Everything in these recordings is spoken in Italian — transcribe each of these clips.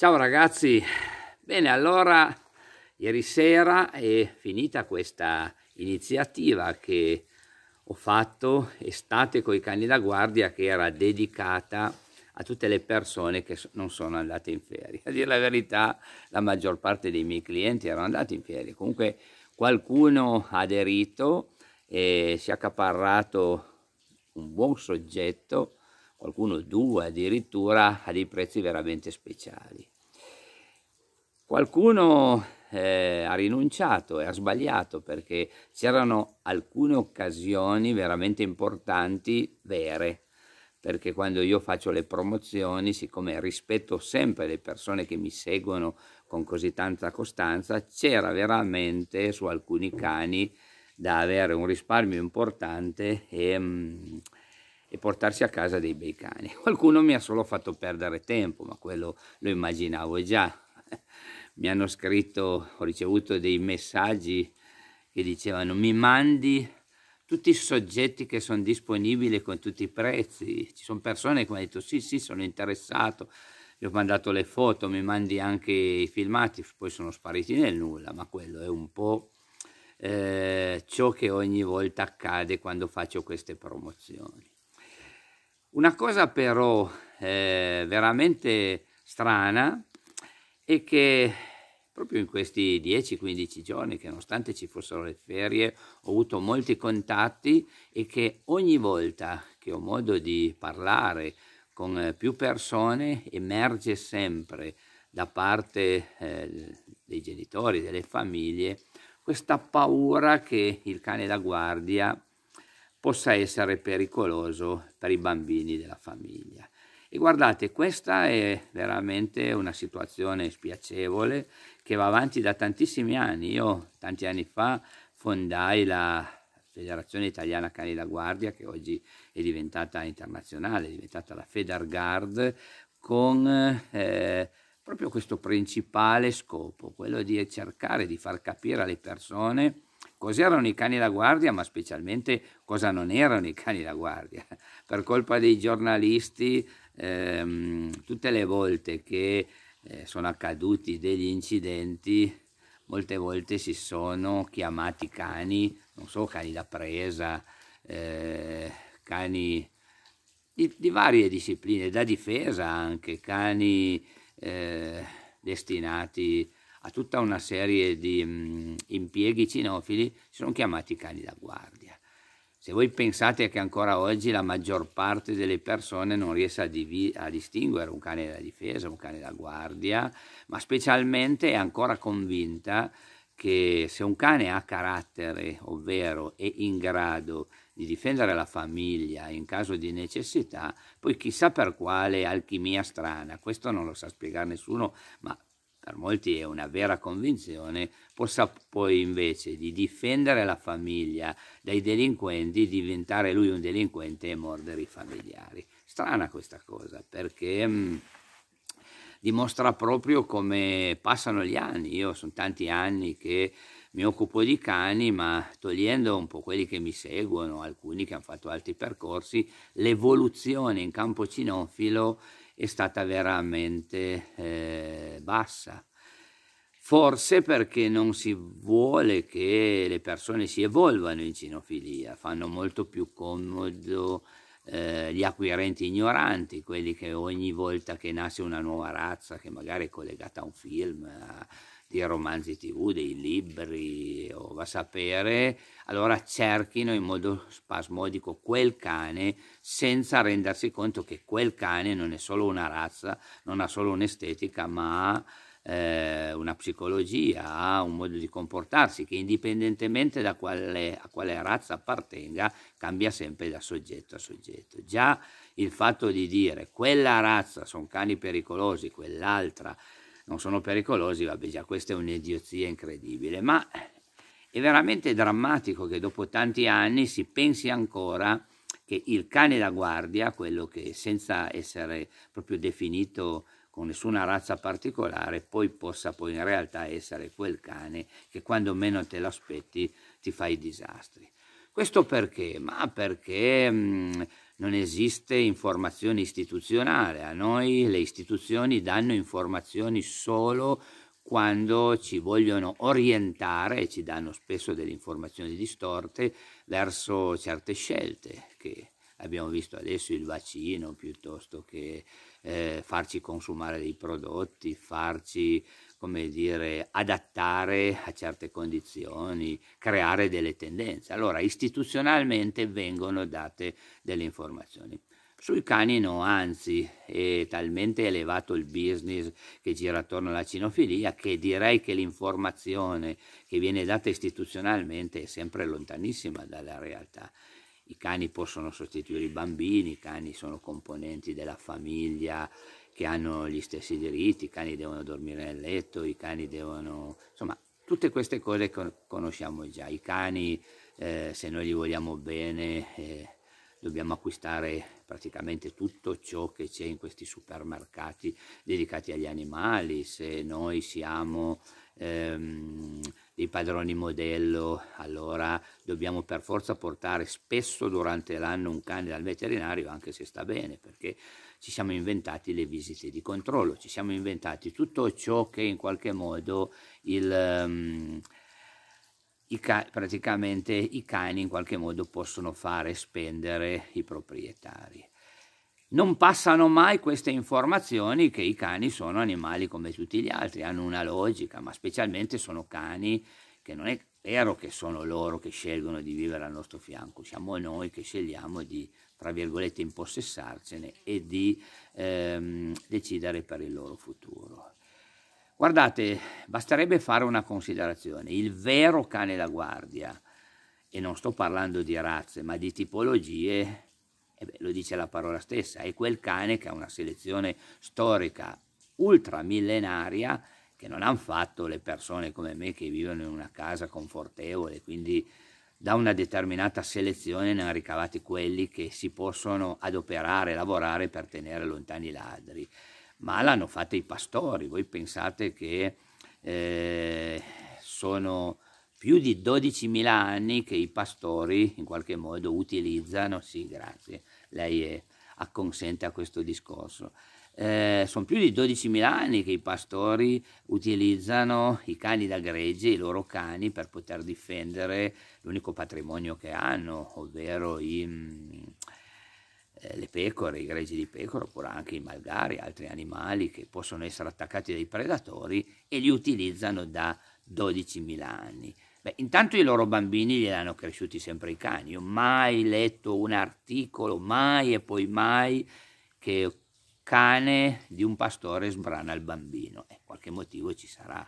Ciao ragazzi, bene allora ieri sera è finita questa iniziativa che ho fatto estate con i cani da guardia che era dedicata a tutte le persone che non sono andate in ferie. A dire la verità la maggior parte dei miei clienti erano andati in ferie, comunque qualcuno ha aderito e si è accaparrato un buon soggetto qualcuno due addirittura a dei prezzi veramente speciali. Qualcuno eh, ha rinunciato e ha sbagliato perché c'erano alcune occasioni veramente importanti, vere, perché quando io faccio le promozioni, siccome rispetto sempre le persone che mi seguono con così tanta costanza, c'era veramente su alcuni cani da avere un risparmio importante e mh, mm, e portarsi a casa dei bei cani. Qualcuno mi ha solo fatto perdere tempo, ma quello lo immaginavo già. Mi hanno scritto, ho ricevuto dei messaggi che dicevano mi mandi tutti i soggetti che sono disponibili con tutti i prezzi. Ci sono persone che mi hanno detto sì, sì, sono interessato, gli ho mandato le foto, mi mandi anche i filmati, poi sono spariti nel nulla, ma quello è un po' eh, ciò che ogni volta accade quando faccio queste promozioni. Una cosa però eh, veramente strana è che proprio in questi 10-15 giorni che nonostante ci fossero le ferie ho avuto molti contatti e che ogni volta che ho modo di parlare con eh, più persone emerge sempre da parte eh, dei genitori, delle famiglie, questa paura che il cane da guardia possa essere pericoloso per i bambini della famiglia. E guardate, questa è veramente una situazione spiacevole che va avanti da tantissimi anni. Io tanti anni fa fondai la Federazione Italiana Cani da Guardia, che oggi è diventata internazionale, è diventata la Federgard, con eh, proprio questo principale scopo, quello di cercare di far capire alle persone Cos'erano i cani da guardia, ma specialmente cosa non erano i cani da guardia. Per colpa dei giornalisti, ehm, tutte le volte che eh, sono accaduti degli incidenti, molte volte si sono chiamati cani, non so, cani da presa, eh, cani di, di, varie discipline, da difesa anche, cani eh, destinati a tutta una serie di mh, mm, impieghi cinofili sono chiamati cani da guardia. Se voi pensate che ancora oggi la maggior parte delle persone non riesce a, divi- a distinguere un cane da difesa, un cane da guardia, ma specialmente è ancora convinta che se un cane ha carattere, ovvero è in grado di difendere la famiglia in caso di necessità, poi chissà per quale alchimia strana, questo non lo sa spiegare nessuno, ma per molti è una vera convinzione, possa poi invece di difendere la famiglia dai delinquenti, diventare lui un delinquente e mordere i familiari. Strana questa cosa, perché mh, mm, dimostra proprio come passano gli anni. Io sono tanti anni che mi occupo di cani, ma togliendo un po' quelli che mi seguono, alcuni che hanno fatto altri percorsi, l'evoluzione in campo cinofilo è stata veramente eh, bassa. Forse perché non si vuole che le persone si evolvano in cinofilia, fanno molto più comodo eh, gli acquirenti ignoranti, quelli che ogni volta che nasce una nuova razza, che magari è collegata a un film, di romanzi tv, dei libri o va a sapere, allora cerchino in modo spasmodico quel cane senza rendersi conto che quel cane non è solo una razza, non ha solo un'estetica, ma ha eh, una psicologia, ha un modo di comportarsi che indipendentemente da quale, a quale razza appartenga cambia sempre da soggetto a soggetto. Già il fatto di dire quella razza sono cani pericolosi, quell'altra non sono pericolosi, vabbè già questa è un'idiozia incredibile, ma è veramente drammatico che dopo tanti anni si pensi ancora che il cane da guardia, quello che senza essere proprio definito con nessuna razza particolare, poi possa poi in realtà essere quel cane che quando meno te l'aspetti ti fa i disastri. Questo perché? Ma perché mh, mm, non esiste informazione istituzionale, a noi le istituzioni danno informazioni solo quando ci vogliono orientare e ci danno spesso delle informazioni distorte verso certe scelte che abbiamo visto adesso il vaccino piuttosto che eh, farci consumare dei prodotti, farci come dire, adattare a certe condizioni, creare delle tendenze. Allora istituzionalmente vengono date delle informazioni. Sui cani no, anzi è talmente elevato il business che gira attorno alla cinofilia che direi che l'informazione che viene data istituzionalmente è sempre lontanissima dalla realtà. I cani possono sostituire i bambini, i cani sono componenti della famiglia che hanno gli stessi diritti, i cani devono dormire nel letto, i cani devono... insomma, tutte queste cose conosciamo già. I cani, eh, se noi li vogliamo bene, eh, dobbiamo acquistare praticamente tutto ciò che c'è in questi supermercati dedicati agli animali, se noi siamo ehm, dei padroni modello, allora dobbiamo per forza portare spesso durante l'anno un cane dal veterinario anche se sta bene, perché ci siamo inventati le visite di controllo, ci siamo inventati tutto ciò che in qualche modo il... Um, i praticamente i cani in qualche modo possono fare spendere i proprietari. Non passano mai queste informazioni che i cani sono animali come tutti gli altri, hanno una logica, ma specialmente sono cani che non è vero che sono loro che scelgono di vivere al nostro fianco, siamo noi che scegliamo di, tra virgolette, impossessarcene e di ehm, decidere per il loro futuro. Guardate, basterebbe fare una considerazione. Il vero cane da guardia, e non sto parlando di razze, ma di tipologie, eh beh, lo dice la parola stessa, è quel cane che ha una selezione storica ultramillenaria che non hanno fatto le persone come me che vivono in una casa confortevole, quindi da una determinata selezione ne hanno ricavati quelli che si possono adoperare, lavorare per tenere lontani i ladri ma l'hanno fatta i pastori. Voi pensate che eh, sono più di 12.000 anni che i pastori in qualche modo utilizzano, sì grazie, lei è, acconsente a questo discorso. Eh, sono più di 12.000 anni che i pastori utilizzano i cani da gregge, i loro cani, per poter difendere l'unico patrimonio che hanno, ovvero i, mm, eh, le pecore, i greggi di pecore, oppure anche i malgari, altri animali che possono essere attaccati dai predatori e li utilizzano da 12.000 anni. Beh, intanto i loro bambini gliel'hanno cresciuti sempre i cani. Io mai letto un articolo, mai e poi mai, che cane di un pastore sbrana il bambino. Eh, qualche motivo ci sarà.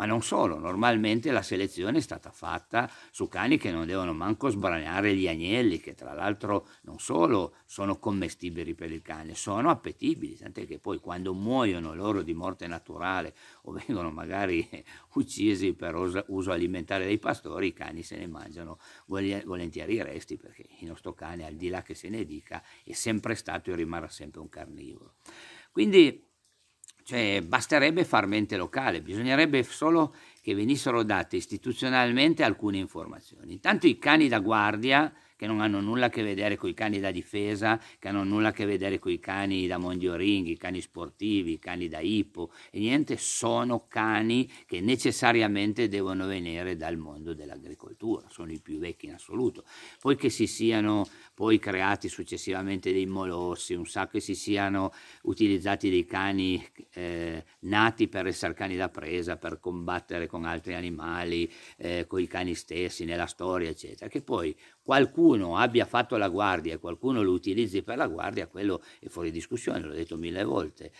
Ma non solo, normalmente la selezione è stata fatta su cani che non devono manco sbranare gli agnelli, che tra l'altro non solo sono commestibili per il cane, sono appetibili, tant'è che poi quando muoiono loro di morte naturale o vengono magari uccisi per uso alimentare dei pastori, i cani se ne mangiano volentieri i resti, perché il nostro cane, al di là che se ne dica, è sempre stato e rimarrà sempre un carnivoro. Quindi cioè, basterebbe far mente locale, bisognerebbe solo che venissero date istituzionalmente alcune informazioni. Intanto i cani da guardia che non hanno nulla a che vedere con i cani da difesa, che hanno nulla a che vedere con i cani da mondioringhi, i cani sportivi, i cani da ippo e niente, sono cani che necessariamente devono venire dal mondo dell'agricoltura, sono i più vecchi in assoluto. Poi che si siano poi creati successivamente dei molossi, un sacco che si siano utilizzati dei cani eh, nati per essere cani da presa, per combattere con altri animali, eh, con i cani stessi nella storia, eccetera, che poi qualcuno abbia fatto la guardia e qualcuno lo utilizzi per la guardia, quello è fuori discussione, l'ho detto mille volte.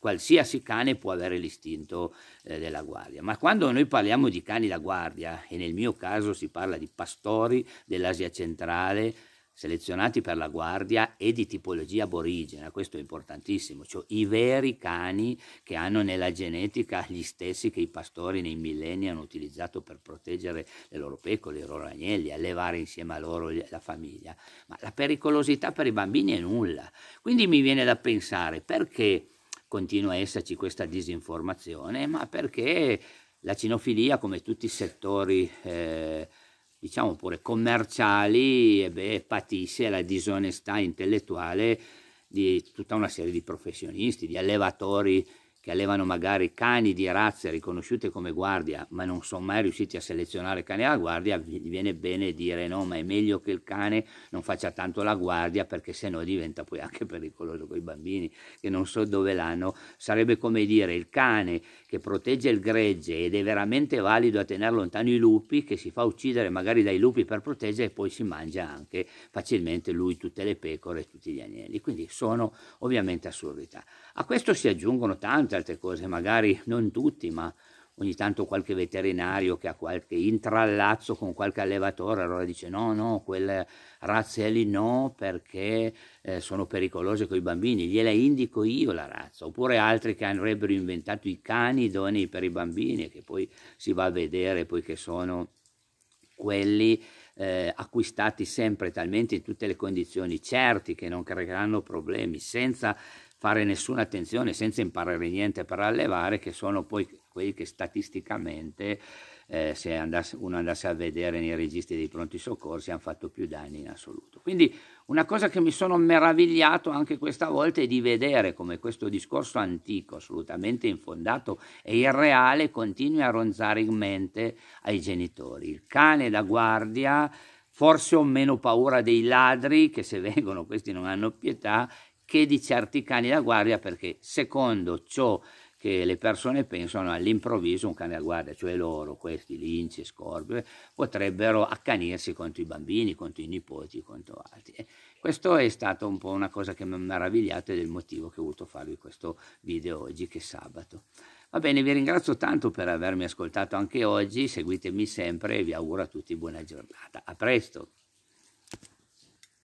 Qualsiasi cane può avere l'istinto eh, della guardia. Ma quando noi parliamo di cani da guardia, e nel mio caso si parla di pastori dell'Asia centrale, selezionati per la guardia e di tipologia aborigena, questo è importantissimo, cioè i veri cani che hanno nella genetica gli stessi che i pastori nei millenni hanno utilizzato per proteggere le loro pecore, i loro agnelli, allevare insieme a loro la famiglia, ma la pericolosità per i bambini è nulla. Quindi mi viene da pensare perché continua a esserci questa disinformazione, ma perché la cinofilia, come tutti i settori eh, diciamo pure commerciali e beh, patisce la disonestà intellettuale di tutta una serie di professionisti, di allevatori che allevano magari cani di razze riconosciute come guardia, ma non sono mai riusciti a selezionare cani alla guardia, gli viene bene dire no, ma è meglio che il cane non faccia tanto la guardia perché sennò diventa poi anche pericoloso con i bambini che non so dove l'hanno. Sarebbe come dire il cane che protegge il gregge ed è veramente valido a tenere lontano i lupi, che si fa uccidere magari dai lupi per proteggere e poi si mangia anche facilmente lui tutte le pecore e tutti gli agnelli. Quindi sono ovviamente assurdità. A questo si aggiungono tante certe cose, magari non tutti, ma ogni tanto qualche veterinario che ha qualche intrallazzo con qualche allevatore, allora dice no, no, quelle razze lì no perché eh, sono pericolose con i bambini, gliela indico io la razza, oppure altri che avrebbero inventato i cani idonei per i bambini, che poi si va a vedere poi che sono quelli eh, acquistati sempre talmente in tutte le condizioni certi che non creeranno problemi, senza fare nessuna attenzione senza imparare niente per allevare, che sono poi quelli che statisticamente, eh, se andasse, uno andasse a vedere nei registri dei pronti soccorsi, hanno fatto più danni in assoluto. Quindi una cosa che mi sono meravigliato anche questa volta è di vedere come questo discorso antico, assolutamente infondato e irreale, continui a ronzare in mente ai genitori. Il cane da guardia forse ho meno paura dei ladri che se vengono questi non hanno pietà che di certi cani da guardia perché secondo ciò che le persone pensano all'improvviso un cane da guardia, cioè loro, questi linci, scorpio, eh, potrebbero accanirsi contro i bambini, contro i nipoti, contro altri. Questo è stato un po' una cosa che mi ha meravigliato ed è il motivo che ho voluto farvi questo video oggi che è sabato. Va bene, vi ringrazio tanto per avermi ascoltato anche oggi, seguitemi sempre e vi auguro a tutti buona giornata. A presto!